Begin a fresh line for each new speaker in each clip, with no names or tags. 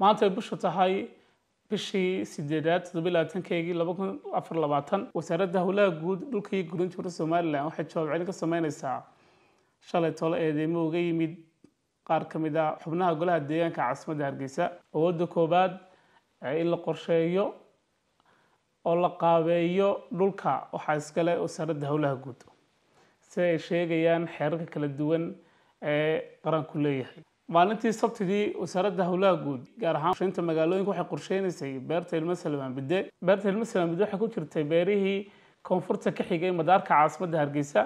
maanta ay bishu tahay bishii sideedaad todobaylabaatankeygii laba kun afar labaatan wasaaradda howlaha guud dhulka iyo gurinta urda somalilan waxay jawaab celin ka sameyneysaa shalay tolo eedeymo uga yimid qaar ka mid a ah xubnaha golaha deegaanka caasimadda hargeysa awooda koobaad in la qorsheeyo oo la qaabeeyo dhulka waxaa iskale wasaaradda howlaha guud sida ay sheegayaan xeerarka kala duwan ee qaranku leeyahay maalintii sabtidii wasaaradda howlaha guud gaar ahaan shinta magaalooyinka waxay qorsheynaysay beerta ilmasalaan bidde beerta ilmasalaan bidde waxay ku jirtay beerihii koonfurta ka xigay madaarka caasimada hargeysa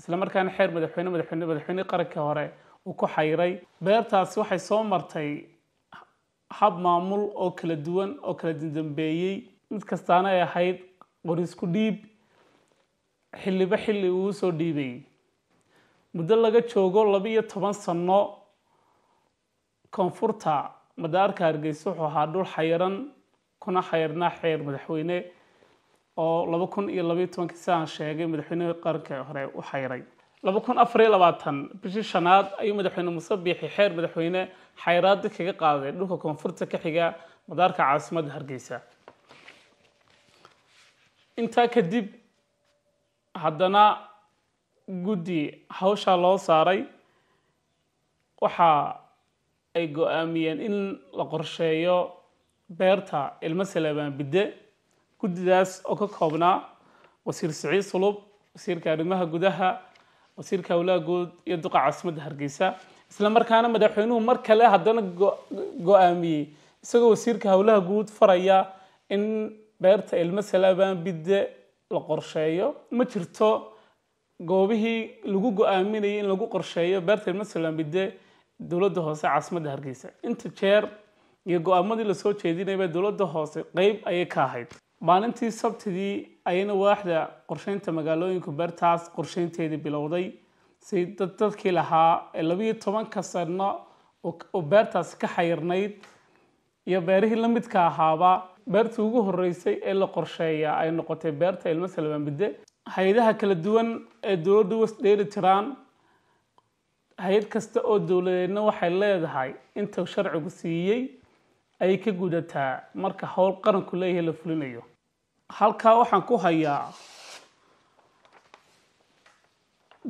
isla markaana xeer madaxweyne madaxweyne madaxweynihii qarankii hore uu ku xayiray beertaasi waxay soo martay hab maamul oo kala duwan oo kala dindambeeyey mid kastaana ay ahayd qorisku dhiib xilliba xilli uu dhiibay muddo laga joogo laba iyo toban sano koonfurta madaarka hargeysa wuxuu ahaa dhul xayiran kuna xayirnaa xeer madaxweyne oo laba kun iyo labaiy tobankii sidaan sheegay madaxweynihii qaranka hore u xayiray laba kun afariyo labaatan bishii shanaad ayuu madaxweyne muuse biixi xeer madaxweyne xayiraaddi kaga qaaday dhulka koonfurta ka xiga madaarka caasimada hargeysa intaa kadib haddana guddi hawshaa loo saaray waxaa ay go-aamiyeen in la qorsheeyo beerta ilmo salebaan bidde guddidaas oo ka koobnaa wasiir siciid sulub wasiirka arrimaha gudaha wasiirka hawlaha guud iyo duqa caasimadda hargeysa isla markaana madaxweynuhu mar kale haddana go-aamiyey isagoo wasiirka hawlaha guud faraya in beerta ilmo salebaan bidde la qorsheeyo ma jirto goobihii lagu go-aaminayay in lagu qorsheeyo beerta ilmo salebaan bidde dowladda hoose caasimada hargeysa inta jeer iyo go-aamadii lasoo jeedinayba dowladda hoose qeyb ayay ka ahayd maalintii sabtidii ayayna waaxda qorsheynta magaalooyinka bertaas qorsheynteedii bilowday si dad dadkii lahaa ee labiiyo tobanka sano oo beertaasi ka xayirnayd iyo beerihii la midka ahaaba beertii ugu horeysay ee la qorsheeya ay noqotay beerta ilmo salbaan hay-adaha kala duwan ee dowladdu was dheeli tiraan hay-ad kasta oo dowladeedna waxay leedahay inta sharcigu siiyey ayay ka gudataa marka howl qaranku leeyahay la fulinayo halkaa waxaan ku hayaa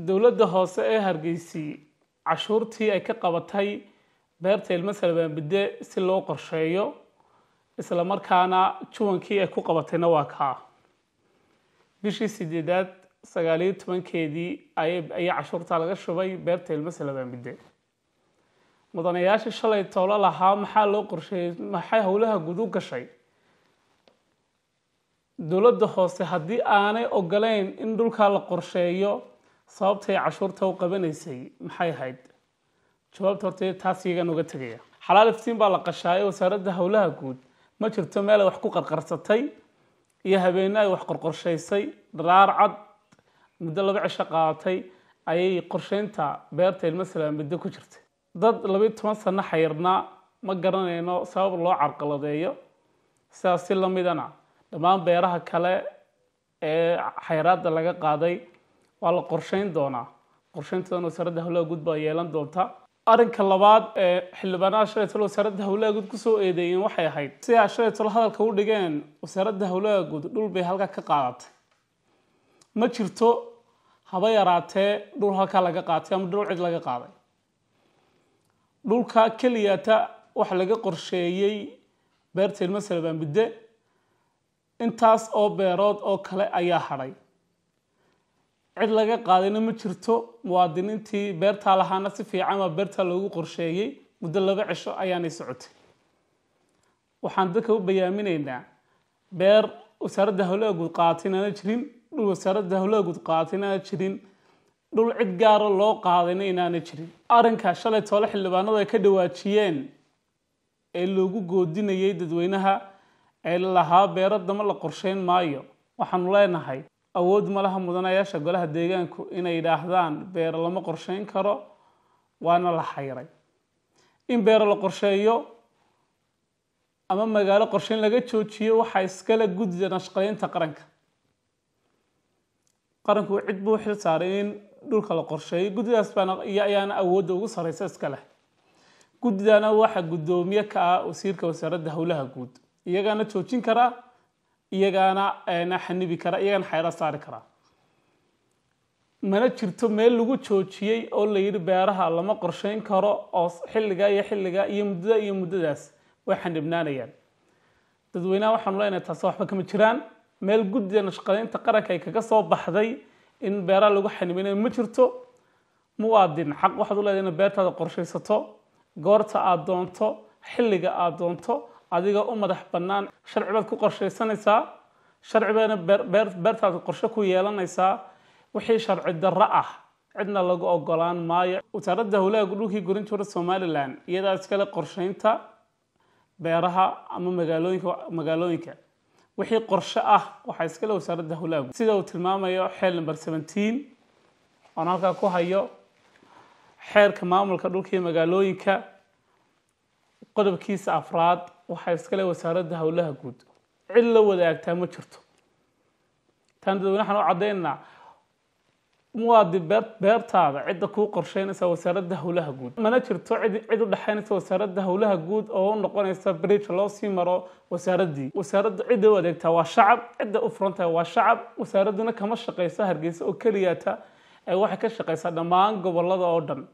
dowladda hoose ee hargeysii cashuurtii ay ka qabatay beerta ilmasala baanbidde si loo qorsheeyo isla markaana juwankii ay ku qabatayna waa kaa bishii sideedaad sagaaliyo tobankeedii ayaa cashuurtaa laga shubay beerta ilmasela baamidde mudanayaashii shalay toolo lahaa maxaa loo qorsheeyey maxay howlaha guud gashay dowladda hoose haddii aanay ogoleyn in dhulkaa la qorsheeyo sababtay cashuurta u qabanaysay maxay ahayd jawaabta horta taas uga tegaya xalaal iftiin baa la qashaa ee wasaaradda howlaha guud ma jirto meel ay wax ku qarqarsatay iyo habeene ay wax qorqorshaysay daraar cad muddo laba cisho qaadatay ayay qorsheynta beerta ilmasalan muddo ku jirtay dad laba toban sano xayirna ma garanayno sabab loo carqaladeeyo sidaas si lamidana dhammaan beeraha kale ee xayraadda laga qaaday waa la qorsheyn doonaa qorsheyntoodana wasaaradda hawlaha guud baa yeelan doonta arrinka labaad ee xildhibaanaha shalay wasaaradda hawlaha guud kusoo eedeeyeen waxay ahayd sidaa shalay tolo hadalka u dhigeen wasaaradda hawlaha guud dhul bay halkaa ka qaadatay ma jirto haba yaraatee dhul halkaa laga qaatay ama dhul cid laga qaaday dhulkaa keliyata waxa laga qorsheeyey beerteen masala baanbidde intaas oo beerood oo kale ayaa hadhay cid laga qaadayna ma jirto muwaadiniintii beertaa lahaana si fiican baa beertaa loogu qorsheeyey muddo laba cisho ayaanay socotay waxaan dadka u bayaamineynaa beer wasaaradda howlaha guud qaatay inaana jirin dhul wasaaradda howlaha guud qaatayna jirin dhul cid gaaro ah loo qaadayna inaana jirin arrinkaa shalay toole xildhibaanadu ay ka dhawaajiyeen ee loogu goodinayay dadweynaha ee lahaa beero dama la qorsheyn maayo waxaanu leenahay awood malaha mudanayaasha golaha deegaanku inay yidhaahdaan beero lama qorsheyn karo waana la xayray in beero la qorsheeyo ama magaalo qorsheyn laga joojiyo waxaa iskale gudida nashqadeynta qaranka qaranku cid buu xil saaray in dhulka la qorsheeyo guddidaas baana ayaana awoodda ugu sarreysa iska leh guddidana waxaa guddoomiye ka ah wasiirka wasaaradda howlaha guud iyagaana joojin karaa iyagaana eh, xanibi karaa iyagaana xayra saari karaa mana jirto meel lagu joojiyey oo layidhi beeraha lama qorsheyn karo oo xilligaa iyo xilligaa iyo muddada iyo muddadaas way xanibnaanayaan dadweynaha waxaanu leenahay taasi waxba kama jiraan meel guddida nashqadaynta qaranka ay kaga soo baxday in beeraha lagu xaniminayo ma jirto muwaadin xaq waxaad u leedahay ina beertaada qorshaysato goorta aad doonto xilliga aad doonto adiga u madax bannaan sharci baad ku qorshaysanaysaa sharci baadna beertaada qorshe ku yeelanaysaa wixii sharci darro ah cidna lagu ogolaan maayo wasaaradda howlaha dhulkii gorin jira somalilan iyadaa iskale qorshaynta beeraha ama magaalooyinka magaalooyinka wixii qorsho ah waxaa iskale wasaaradda hawlaha sida uu tilmaamayo xeel number seventeen oon halkaa ku hayo xeerka maamulka dhulkii magaalooyinka qodobkiisa afraad waxaa iskale wasaaradda howlaha guud cid la wadaagtaa ma jirto taan dadweynaxaan u caddaynaa muwaadi beertaada cidda kuu qorsheynaysa wasaaradda howlaha guud mana jirto cid u dhexaynaysa wasaaradda howlaha guud oo u noqonaysa bridge loo sii maro wasaaraddii wasaaraddu cidda u adeegtaa waa shacab cidda u furan waa shacab wasaaradduna kama shaqayso hargeysa oo keliyaata waxay ka shaqaysaa dhammaan gobolada oo dhan